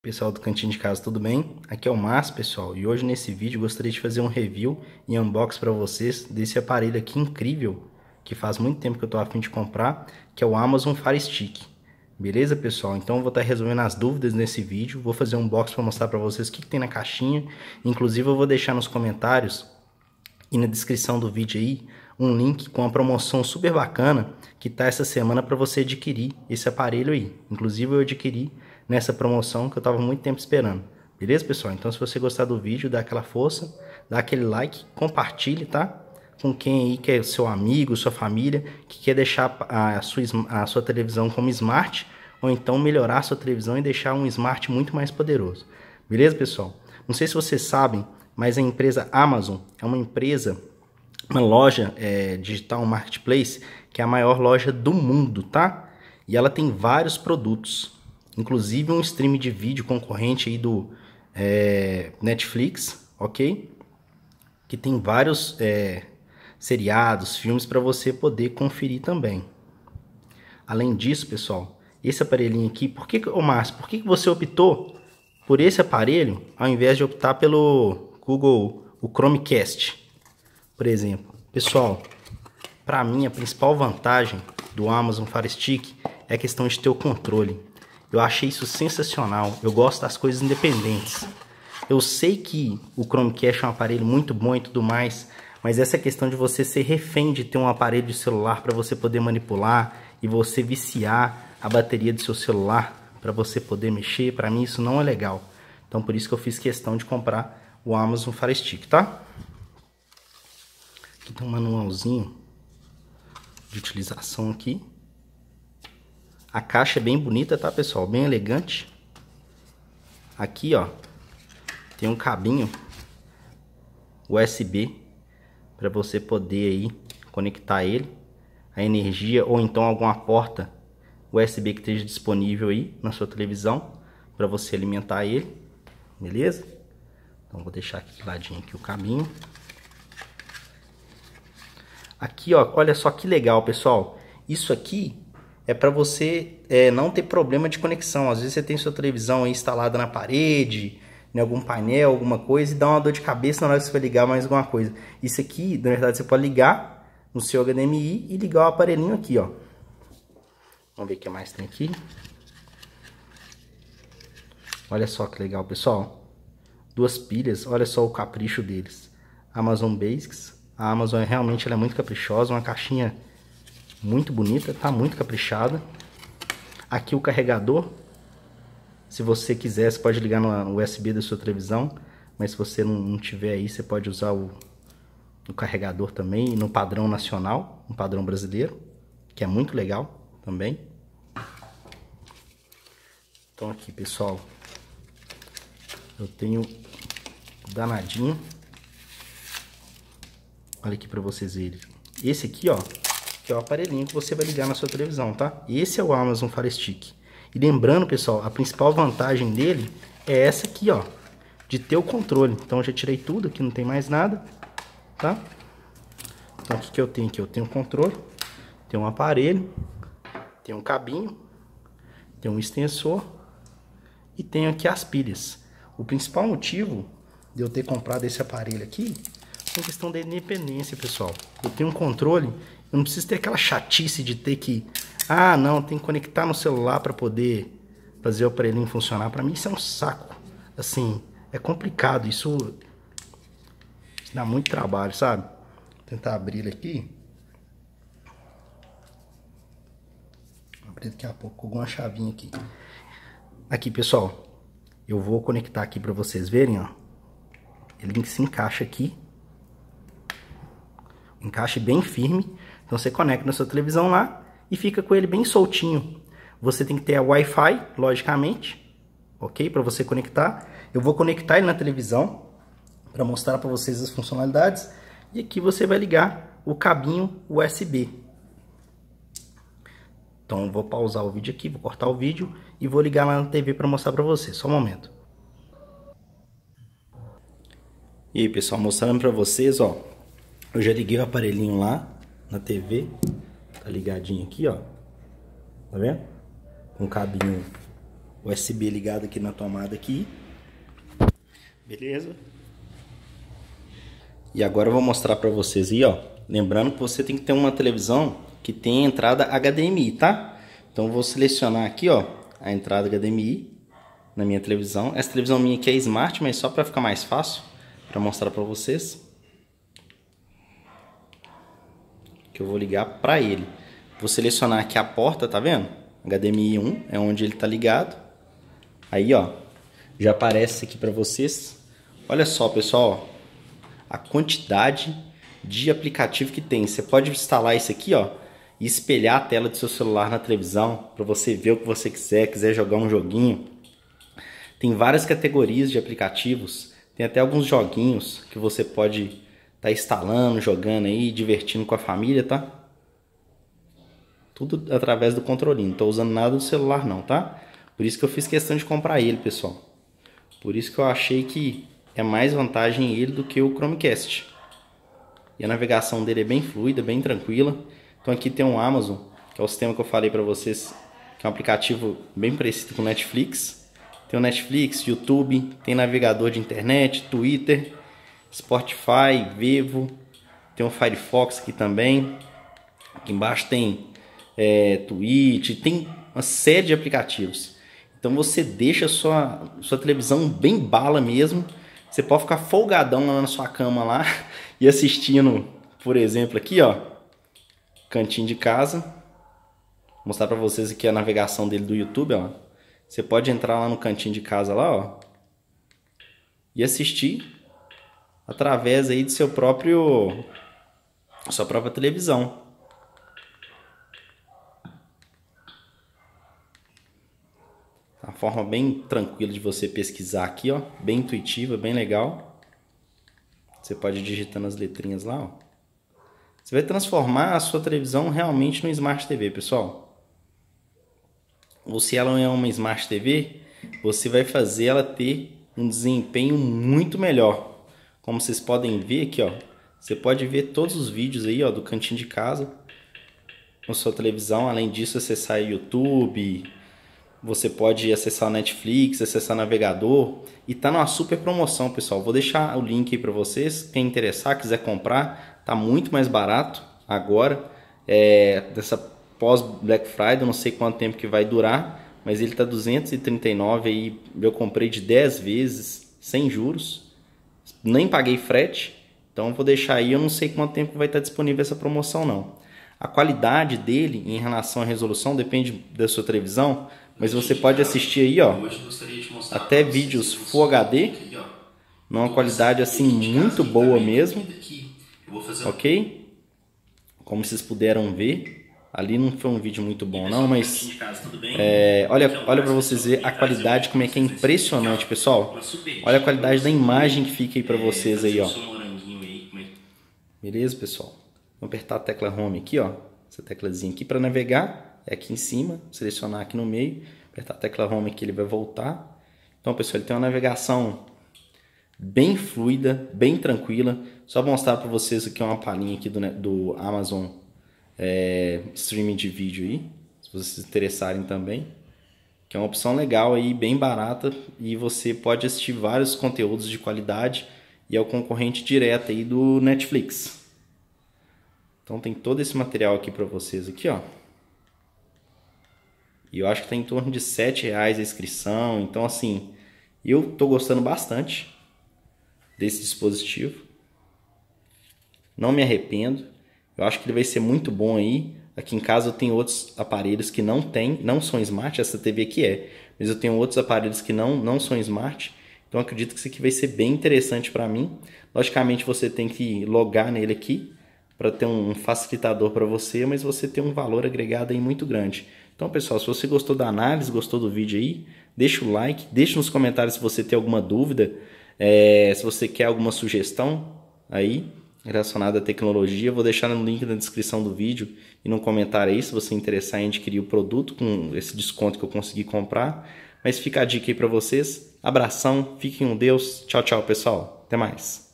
Pessoal do Cantinho de Casa, tudo bem? Aqui é o Márcio, pessoal, e hoje nesse vídeo gostaria de fazer um review e unbox para vocês desse aparelho aqui incrível, que faz muito tempo que eu estou afim de comprar, que é o Amazon Fire Stick. Beleza, pessoal? Então eu vou estar tá resolvendo as dúvidas nesse vídeo, vou fazer um unbox para mostrar para vocês o que, que tem na caixinha, inclusive eu vou deixar nos comentários e na descrição do vídeo aí um link com uma promoção super bacana que tá essa semana para você adquirir esse aparelho aí. Inclusive eu adquiri nessa promoção que eu estava muito tempo esperando. Beleza, pessoal? Então, se você gostar do vídeo, dá aquela força, dá aquele like, compartilhe, tá? Com quem aí que é seu amigo, sua família, que quer deixar a sua, a sua televisão como smart, ou então melhorar a sua televisão e deixar um smart muito mais poderoso. Beleza, pessoal? Não sei se vocês sabem, mas a empresa Amazon é uma empresa, uma loja é, digital, marketplace, que é a maior loja do mundo, tá? E ela tem vários produtos inclusive um stream de vídeo concorrente aí do é, Netflix, ok? Que tem vários é, seriados, filmes para você poder conferir também. Além disso, pessoal, esse aparelhinho aqui, por que, ô Márcio, por que você optou por esse aparelho ao invés de optar pelo Google, o Chromecast, por exemplo? Pessoal, para mim a principal vantagem do Amazon Fire Stick é a questão de ter o controle. Eu achei isso sensacional. Eu gosto das coisas independentes. Eu sei que o Chromecast é um aparelho muito bom e tudo mais, mas essa questão de você ser refém de ter um aparelho de celular para você poder manipular e você viciar a bateria do seu celular para você poder mexer, para mim isso não é legal. Então por isso que eu fiz questão de comprar o Amazon Fire Stick, tá? Aqui tem um manualzinho de utilização aqui. A caixa é bem bonita, tá, pessoal? Bem elegante. Aqui, ó, tem um cabinho USB para você poder aí conectar ele a energia ou então alguma porta USB que esteja disponível aí na sua televisão para você alimentar ele, beleza? Então vou deixar aqui de ladinho aqui o cabinho. Aqui, ó, olha só que legal, pessoal. Isso aqui é para você é, não ter problema de conexão. Às vezes você tem sua televisão instalada na parede, em algum painel, alguma coisa, e dá uma dor de cabeça na hora que você vai ligar mais alguma coisa. Isso aqui, na verdade, você pode ligar no seu HDMI e ligar o aparelhinho aqui, ó. Vamos ver o que mais tem aqui. Olha só que legal, pessoal. Duas pilhas, olha só o capricho deles. Amazon Basics. A Amazon é realmente é muito caprichosa, uma caixinha muito bonita, tá muito caprichada. Aqui o carregador. Se você quiser, você pode ligar no USB da sua televisão. Mas se você não tiver aí, você pode usar o, o carregador também. No padrão nacional, no padrão brasileiro. Que é muito legal também. Então aqui, pessoal. Eu tenho danadinho. Olha aqui para vocês verem. Esse aqui, ó, que é o aparelhinho que você vai ligar na sua televisão, tá? Esse é o Amazon Fire Stick. E lembrando, pessoal, a principal vantagem dele é essa aqui, ó, de ter o controle. Então, eu já tirei tudo, aqui não tem mais nada, tá? Então, o que, que eu tenho aqui? Eu tenho controle, tenho um aparelho, tenho um cabinho, tenho um extensor e tenho aqui as pilhas. O principal motivo de eu ter comprado esse aparelho aqui é questão da independência, pessoal. Eu tenho um controle não precisa ter aquela chatice de ter que. Ah, não, tem que conectar no celular para poder fazer o aparelhinho funcionar. Para mim isso é um saco. Assim, é complicado. Isso, isso dá muito trabalho, sabe? Vou tentar abrir ele aqui. Vou abrir daqui a pouco com alguma chavinha aqui. Aqui, pessoal. Eu vou conectar aqui para vocês verem, ó. Ele se encaixa aqui encaixe bem firme. Então você conecta na sua televisão lá e fica com ele bem soltinho. Você tem que ter a Wi-Fi, logicamente, ok? Para você conectar. Eu vou conectar ele na televisão para mostrar para vocês as funcionalidades. E aqui você vai ligar o cabinho USB. Então vou pausar o vídeo aqui, vou cortar o vídeo e vou ligar lá na TV para mostrar para vocês. Só um momento. E aí pessoal, mostrando para vocês, ó, eu já liguei o aparelhinho lá, na TV, tá ligadinho aqui, ó. Tá vendo? Com um cabinho USB ligado aqui na tomada aqui. Beleza? E agora eu vou mostrar para vocês aí, ó. Lembrando que você tem que ter uma televisão que tem entrada HDMI, tá? Então eu vou selecionar aqui, ó, a entrada HDMI na minha televisão. Essa televisão minha aqui é smart, mas só para ficar mais fácil para mostrar para vocês. que eu vou ligar para ele. Vou selecionar aqui a porta, tá vendo? HDMI 1 é onde ele tá ligado. Aí, ó, já aparece aqui para vocês. Olha só, pessoal, a quantidade de aplicativo que tem. Você pode instalar isso aqui, ó, e espelhar a tela do seu celular na televisão para você ver o que você quiser, quiser jogar um joguinho. Tem várias categorias de aplicativos, tem até alguns joguinhos que você pode tá instalando, jogando aí, divertindo com a família, tá? Tudo através do controlinho. Não tô usando nada do celular não, tá? Por isso que eu fiz questão de comprar ele, pessoal. Por isso que eu achei que é mais vantagem ele do que o Chromecast. E a navegação dele é bem fluida, bem tranquila. Então aqui tem um Amazon, que é o sistema que eu falei para vocês, que é um aplicativo bem parecido com o Netflix. Tem o Netflix, YouTube, tem navegador de internet, Twitter, Spotify, Vivo, tem o Firefox aqui também. Aqui embaixo tem é, Twitch, tem uma série de aplicativos. Então você deixa a sua, sua televisão bem bala mesmo. Você pode ficar folgadão lá na sua cama lá e assistindo, por exemplo, aqui ó, cantinho de casa. Vou mostrar para vocês aqui a navegação dele do YouTube, ó. Você pode entrar lá no cantinho de casa lá, ó, e assistir através aí de seu próprio sua própria televisão. Uma forma bem tranquila de você pesquisar aqui, ó, bem intuitiva, bem legal. Você pode ir digitando as letrinhas lá, ó. Você vai transformar a sua televisão realmente numa Smart TV, pessoal. Ou se ela é uma Smart TV, você vai fazer ela ter um desempenho muito melhor. Como vocês podem ver aqui, ó, você pode ver todos os vídeos aí, ó, do cantinho de casa na sua televisão. Além disso, acessar YouTube, você pode acessar Netflix, acessar navegador e tá numa super promoção, pessoal. Vou deixar o link aí para vocês, quem interessar, quiser comprar, tá muito mais barato agora é, dessa pós Black Friday, não sei quanto tempo que vai durar, mas ele tá 239 aí, eu comprei de 10 vezes sem juros nem paguei frete, então vou deixar aí, eu não sei quanto tempo vai estar disponível essa promoção não. A qualidade dele em relação à resolução depende da sua televisão, mas você pode assistir aí, ó, até vídeos Full HD, numa então, qualidade assim muito boa mesmo, ok? Como vocês puderam ver. Ali não foi um vídeo muito bom, não, mas é, olha, é olha para vocês ver a qualidade, como é que é impressionante, pessoal. Olha a qualidade da imagem que fica aí para é, vocês aí, ó. É Beleza, pessoal? Vamos apertar a tecla Home aqui, ó. Essa teclazinha aqui para navegar é aqui em cima, selecionar aqui no meio, apertar a tecla Home aqui, ele vai voltar. Então, pessoal, ele tem uma navegação bem fluida, bem tranquila. Só mostrar para vocês aqui uma palhinha aqui do, do Amazon é, streaming de vídeo aí, se vocês se interessarem também. Que é uma opção legal aí, bem barata, e você pode assistir vários conteúdos de qualidade e é o concorrente direto aí do Netflix. Então tem todo esse material aqui para vocês aqui, ó. E eu acho que tá em torno de 7 a inscrição, então assim, eu tô gostando bastante desse dispositivo. Não me arrependo. Eu acho que ele vai ser muito bom aí. Aqui em casa eu tenho outros aparelhos que não tem, não são smart, essa TV aqui é, mas eu tenho outros aparelhos que não, não são smart. Então acredito que isso aqui vai ser bem interessante para mim. Logicamente você tem que logar nele aqui para ter um facilitador para você, mas você tem um valor agregado aí muito grande. Então pessoal, se você gostou da análise, gostou do vídeo aí, deixa o like, deixa nos comentários se você tem alguma dúvida, é, se você quer alguma sugestão aí relacionada à tecnologia. Vou deixar no link na descrição do vídeo e no comentário aí se você interessar em adquirir o produto com esse desconto que eu consegui comprar. Mas fica a dica aí para vocês. Abração, fiquem com Deus. Tchau, tchau, pessoal. Até mais.